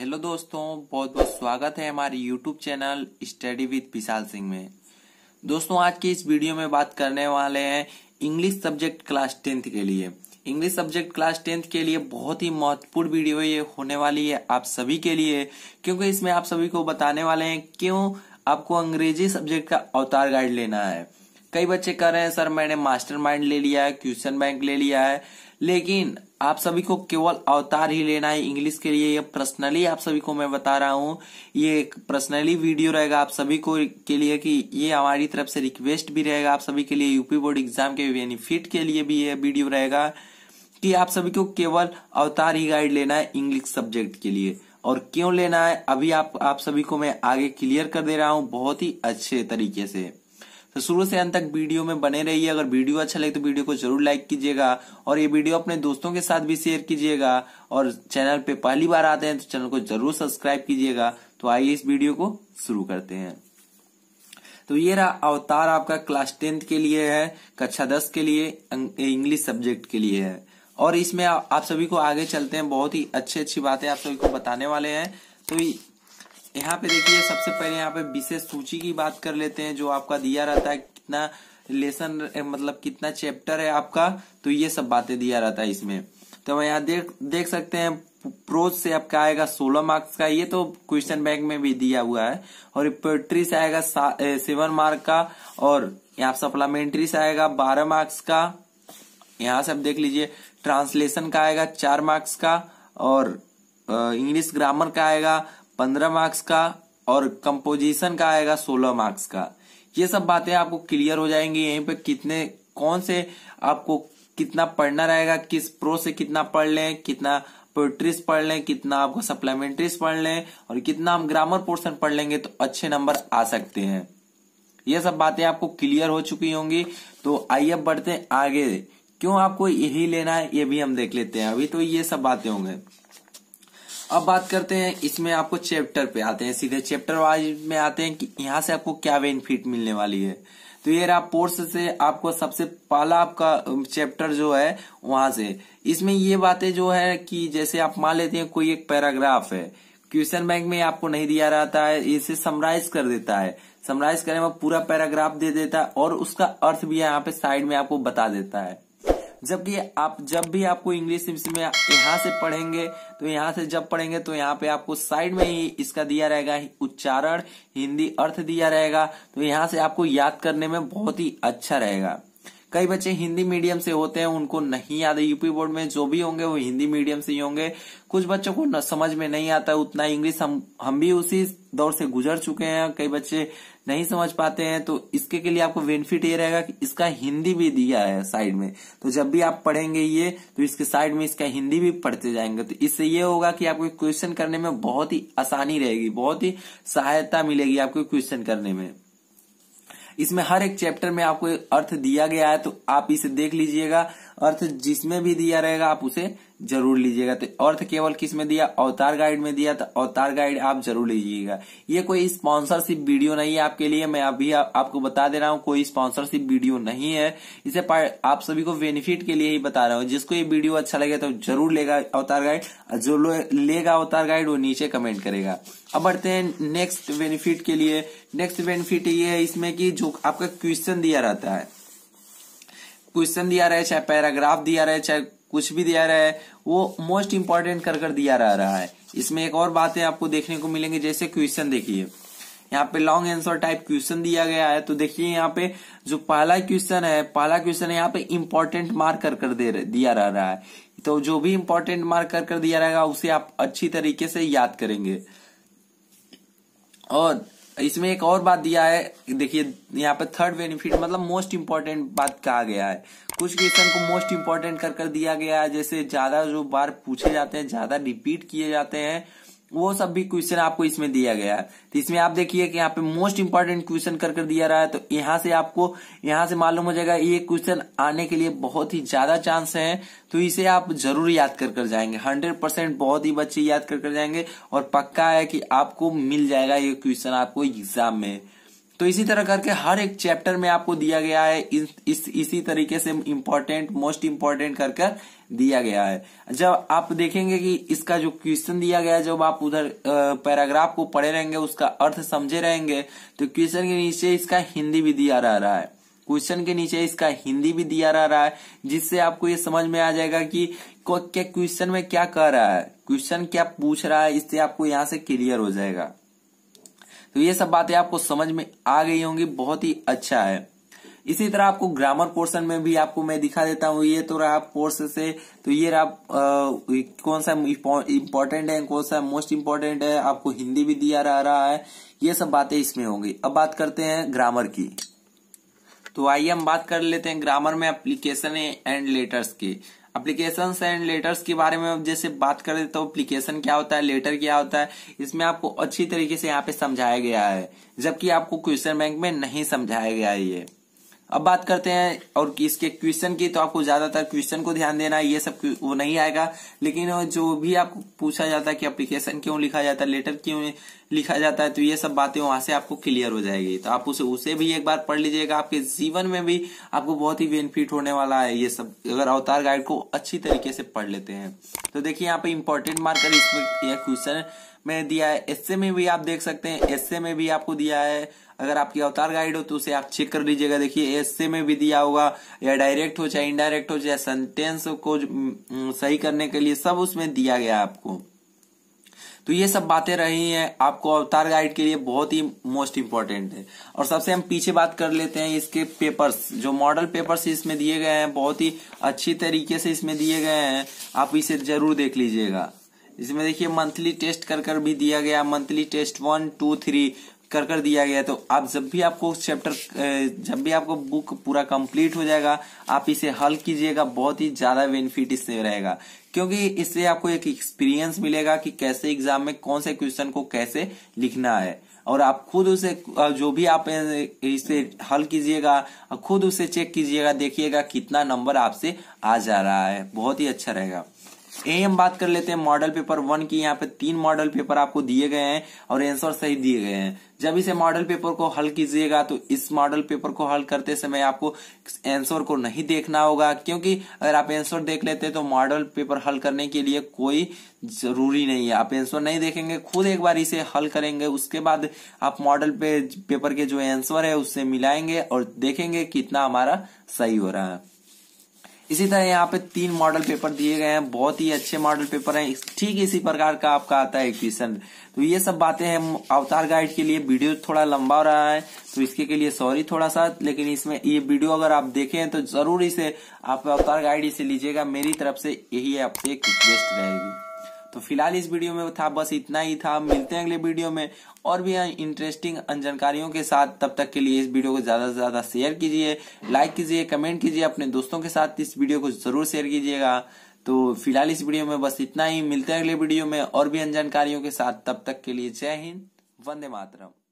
hello दोस्तों बहुत बहुत स्वागत है हमारे YouTube channel study with Vishal Singh में दोस्तों आज के इस वीडियो में बात करने वाले हैं इंग्लिश सब्जेक्ट क्लास टेंथ के लिए इंग्लिश सब्जेक्ट क्लास टेंथ के लिए बहुत ही महत्वपूर्ण वीडियो ये होने वाली है आप सभी के लिए क्योंकि इसमें आप सभी को बताने वाले हैं क्यों आपको अंग्रेजी सब्जेक्ट का अवतार गाइड लेना है कई बच्चे कह रहे हैं सर मैंने मास्टर ले लिया है क्वेश्चन बैंक ले लिया है लेकिन आप सभी को केवल अवतार ही लेना है इंग्लिश के लिए ये पर्सनली आप सभी को मैं बता रहा हूँ ये एक पर्सनली वीडियो रहेगा आप सभी को के लिए कि ये हमारी तरफ से रिक्वेस्ट भी रहेगा आप सभी के लिए यूपी बोर्ड एग्जाम के बेनिफिट के लिए भी ये वीडियो रहेगा कि आप सभी को केवल अवतार ही गाइड लेना है इंग्लिश सब्जेक्ट के लिए और क्यों लेना है अभी आप आप सभी को मैं आगे क्लियर कर दे रहा हूँ बहुत ही अच्छे तरीके से तो शुरू से अंत तक वीडियो में बने रहिए अगर वीडियो अच्छा लगे तो वीडियो को जरूर लाइक कीजिएगा और ये वीडियो अपने दोस्तों के साथ भी शेयर कीजिएगा और चैनल पे पहली बार आते हैं तो चैनल को जरूर सब्सक्राइब कीजिएगा तो आइए इस वीडियो को शुरू करते हैं तो ये रहा अवतार आपका क्लास टेंथ के लिए है कक्षा दस के लिए अं, इंग्लिश सब्जेक्ट के लिए है और इसमें आप सभी को आगे चलते हैं बहुत ही अच्छी अच्छी बातें आप सभी को बताने वाले हैं तो यहाँ पे देखिए सबसे पहले यहाँ पे विशेष सूची की बात कर लेते हैं जो आपका दिया रहता है कितना लेसन मतलब कितना चैप्टर है आपका तो ये सब बातें दिया रहता है इसमें तो हम यहाँ देख देख सकते हैं प्रोज से आपका आएगा सोलह मार्क्स का ये तो क्वेश्चन बैंक में भी दिया हुआ है और पोएट्री से आएगा सेवन मार्क का और यहाँ सप्लामेंट्री से आएगा बारह मार्क्स का यहाँ से आप देख लीजिए ट्रांसलेशन का आएगा चार मार्क्स का और इंग्लिश ग्रामर का आएगा पंद्रह मार्क्स का और कंपोजिशन का आएगा सोलह मार्क्स का ये सब बातें आपको क्लियर हो जाएंगी यहीं पर कितने कौन से आपको कितना पढ़ना रहेगा किस प्रो से कितना पढ़ लें कितना पोट्रीज पढ़ लें कितना आपको सप्लीमेंट्रीज पढ़ लें और कितना हम ग्रामर पोर्शन पढ़ लेंगे तो अच्छे नंबर आ सकते हैं ये सब बातें आपको क्लियर हो चुकी होंगी तो आइए बढ़ते आगे क्यों आपको यही लेना है ये भी हम देख लेते हैं अभी तो ये सब बातें होंगे अब बात करते हैं इसमें आपको चैप्टर पे आते हैं सीधे चैप्टर वाइज में आते हैं कि यहाँ से आपको क्या बेनिफिट मिलने वाली है तो ये रहा पोर्स से आपको सबसे पहला आपका चैप्टर जो है वहां से इसमें ये बातें जो है कि जैसे आप मान लेते हैं कोई एक पैराग्राफ है क्वेश्चन बैंक में आपको नहीं दिया रहता है इसे समराइज कर देता है समराइज करने में पूरा पैराग्राफ दे देता है और उसका अर्थ भी यहाँ पे साइड में आपको बता देता है जबकि आप जब भी आपको इंग्लिश में यहाँ से पढ़ेंगे तो यहाँ से जब पढ़ेंगे तो यहाँ पे आपको साइड में ही इसका दिया रहेगा उच्चारण हिंदी अर्थ दिया रहेगा तो यहाँ से आपको याद करने में बहुत ही अच्छा रहेगा कई बच्चे हिंदी मीडियम से होते हैं उनको नहीं याद है यूपी बोर्ड में जो भी होंगे वो हिंदी मीडियम से ही होंगे कुछ बच्चों को न, समझ में नहीं आता उतना इंग्लिश हम हम भी उसी दौर से गुजर चुके हैं कई बच्चे नहीं समझ पाते हैं तो इसके के लिए आपको बेनिफिट ये रहेगा कि इसका हिंदी भी दिया है साइड में तो जब भी आप पढ़ेंगे ये तो इसके साइड में इसका हिंदी भी पढ़ते जाएंगे तो इससे ये होगा कि आपको क्वेश्चन करने में बहुत ही आसानी रहेगी बहुत ही सहायता मिलेगी आपको क्वेश्चन करने में इसमें हर एक चैप्टर में आपको अर्थ दिया गया है तो आप इसे देख लीजिएगा अर्थ जिसमें भी दिया रहेगा आप उसे जरूर लीजिएगा तो अर्थ केवल किस में दिया अवतार गाइड में दिया तो अवतार गाइड आप जरूर लीजिएगा ये कोई स्पॉन्सरशिप वीडियो नहीं है आपके लिए मैं अभी आप, आपको बता दे रहा हूँ कोई स्पॉन्सरशिप वीडियो नहीं है इसे आप सभी को बेनिफिट के लिए ही बता रहा हूँ जिसको ये वीडियो अच्छा लगे तो जरूर लेगा अवतार गाइड जो लेगा अवतार गाइड वो नीचे कमेंट करेगा अब बढ़ते हैं नेक्स्ट बेनिफिट के लिए नेक्स्ट बेनिफिट ये है इसमें कि जो आपका क्वेश्चन दिया रहता है क्वेश्चन दिया रहे चाहे पैराग्राफ दिया रहे चाहे कुछ भी दिया रहा है वो मोस्ट इंपॉर्टेंट कर कर दिया रह रहा है इसमें एक और बातें आपको देखने को मिलेंगे जैसे क्वेश्चन देखिए यहाँ पे लॉन्ग आंसर टाइप क्वेश्चन दिया गया है तो देखिए यहाँ पे जो पहला क्वेश्चन है पहला क्वेश्चन है यहाँ पे इम्पोर्टेंट मार्क कर कर दे दिया रह रहा है तो जो भी इम्पोर्टेंट मार्क कर कर दिया रहेगा उसे आप अच्छी तरीके से याद करेंगे और इसमें एक और बात दिया है देखिए यहाँ पर थर्ड बेनिफिट मतलब मोस्ट इंपॉर्टेंट बात कहा गया है कुछ क्वेश्चन को मोस्ट इम्पोर्टेंट कर कर दिया गया है जैसे ज्यादा जो बार पूछे जाते हैं ज्यादा रिपीट किए जाते हैं वो सब भी क्वेश्चन आपको इसमें दिया गया है तो इसमें आप देखिए कि यहाँ पे मोस्ट इंपॉर्टेंट क्वेश्चन कर कर दिया रहा है तो यहाँ से आपको यहाँ से मालूम हो जाएगा ये क्वेश्चन आने के लिए बहुत ही ज्यादा चांस है तो इसे आप जरूर याद कर कर जाएंगे हंड्रेड परसेंट बहुत ही बच्चे याद कर कर जाएंगे और पक्का है कि आपको मिल जाएगा ये क्वेश्चन आपको एग्जाम में तो इसी तरह करके हर एक चैप्टर में आपको दिया गया है इस, इस इसी तरीके से इम्पोर्टेंट मोस्ट इम्पोर्टेंट कर दिया गया है जब आप देखेंगे कि इसका जो क्वेश्चन दिया गया है जब आप उधर पैराग्राफ को पढ़े रहेंगे उसका अर्थ समझे रहेंगे तो क्वेश्चन के नीचे इसका हिंदी भी दिया रह रहा है क्वेश्चन के नीचे इसका हिंदी भी दिया रह रहा है जिससे आपको ये समझ में आ जाएगा कि क्या क्वेश्चन में क्या कह रहा है क्वेश्चन क्या पूछ रहा है इससे आपको यहाँ से क्लियर हो जाएगा तो ये सब बातें आपको समझ में आ गई होंगी बहुत ही अच्छा है इसी तरह आपको ग्रामर पोर्शन में भी आपको मैं दिखा देता हूँ ये तो रहा कोर्स से तो ये रहा आ, कौन सा इम्पोर्टेंट है कौन सा मोस्ट इम्पोर्टेंट है आपको हिंदी भी दिया रह रहा है ये सब बातें इसमें होंगी अब बात करते हैं ग्रामर की तो आइए हम बात कर लेते हैं ग्रामर में एप्लीकेशन एंड लेटर्स के अप्लीकेशन एंड लेटर्स के बारे में जैसे बात करें तो अप्लीकेशन क्या होता है लेटर क्या होता है इसमें आपको अच्छी तरीके से यहाँ पे समझाया गया है जबकि आपको क्वेश्चन बैंक में नहीं समझाया गया है ये अब बात करते हैं और इसके क्वेश्चन की तो आपको ज्यादातर क्वेश्चन को ध्यान देना ये सब वो नहीं आएगा लेकिन जो भी आपको पूछा जाता है कि एप्लीकेशन क्यों लिखा जाता है लेटर क्यों लिखा जाता है तो ये सब बातें वहां से आपको क्लियर हो जाएगी तो आप उसे उसे भी एक बार पढ़ लीजिएगा आपके जीवन में भी आपको बहुत ही बेनिफिट होने वाला है ये सब अगर अवतार गाइड को अच्छी तरीके से पढ़ लेते हैं तो देखिए यहाँ पे इम्पोर्टेंट मार्कर इसमें यह क्वेश्चन में दिया है एसए में भी आप देख सकते हैं एसए में भी आपको दिया है अगर आपकी अवतार गाइड हो तो उसे आप चेक कर लीजिएगा देखिए एसए में भी दिया होगा या डायरेक्ट हो चाहे इनडायरेक्ट हो चाहे सेंटेंस को सही करने के लिए सब उसमें दिया गया आपको तो ये सब बातें रही हैं आपको अवतार गाइड के लिए बहुत ही मोस्ट इम्पोर्टेंट है और सबसे हम पीछे बात कर लेते हैं इसके पेपर्स जो मॉडल पेपर्स इसमें दिए गए हैं बहुत ही अच्छी तरीके से इसमें दिए गए हैं आप इसे जरूर देख लीजिएगा इसमें देखिए मंथली टेस्ट कर कर भी दिया गया monthly test one two three कर कर दिया गया तो आप जब भी आपको चैप्टर जब भी आपको बुक पूरा कंप्लीट हो जाएगा आप इसे हल कीजिएगा बहुत ही ज्यादा बेनिफिट इससे रहेगा क्योंकि इससे आपको एक एक्सपीरियंस मिलेगा कि कैसे एग्जाम में कौन से क्वेश्चन को कैसे लिखना है और आप खुद उसे जो भी आप इसे हल कीजिएगा खुद उसे चेक कीजिएगा देखिएगा कितना नंबर आपसे आ जा रहा है बहुत ही अच्छा रहेगा ए हम बात कर लेते हैं मॉडल पेपर वन की यहाँ पे तीन मॉडल पेपर आपको दिए गए हैं और आंसर सही दिए गए हैं जब इसे मॉडल पेपर को हल कीजिएगा तो इस मॉडल पेपर को हल करते समय आपको आंसर को नहीं देखना होगा क्योंकि अगर आप आंसर देख लेते हैं तो मॉडल पेपर हल करने के लिए कोई जरूरी नहीं है आप आंसर नहीं देखेंगे खुद एक बार इसे हल करेंगे उसके बाद आप मॉडल पे पेपर के जो आंसर है उससे मिलाएंगे और देखेंगे कितना हमारा सही हो रहा है इसी तरह यहाँ पे तीन मॉडल पेपर दिए गए हैं बहुत ही अच्छे मॉडल पेपर हैं ठीक इसी प्रकार का आपका आता है क्वेश्चन तो ये सब बातें हैं अवतार गाइड के लिए वीडियो थोड़ा लंबा हो रहा है तो इसके के लिए सॉरी थोड़ा सा लेकिन इसमें ये वीडियो अगर आप देखें तो जरूर इसे आप अवतार गाइड इसे लीजिएगा मेरी तरफ से यही आपसे एक रिक्वेस्ट रहेगी तो फिलहाल इस वीडियो में था बस इतना ही था मिलते हैं अगले वीडियो में और भी इंटरेस्टिंग हाँ, जानकारियों के साथ तब तक के लिए इस वीडियो को ज्यादा से ज्यादा शेयर कीजिए लाइक कीजिए कमेंट कीजिए अपने दोस्तों के साथ इस वीडियो को जरूर शेयर कीजिएगा तो फिलहाल इस वीडियो में बस इतना ही मिलते हैं अगले वीडियो में और भी जानकारियों के साथ तब तक के लिए जय हिंद वंदे मातरम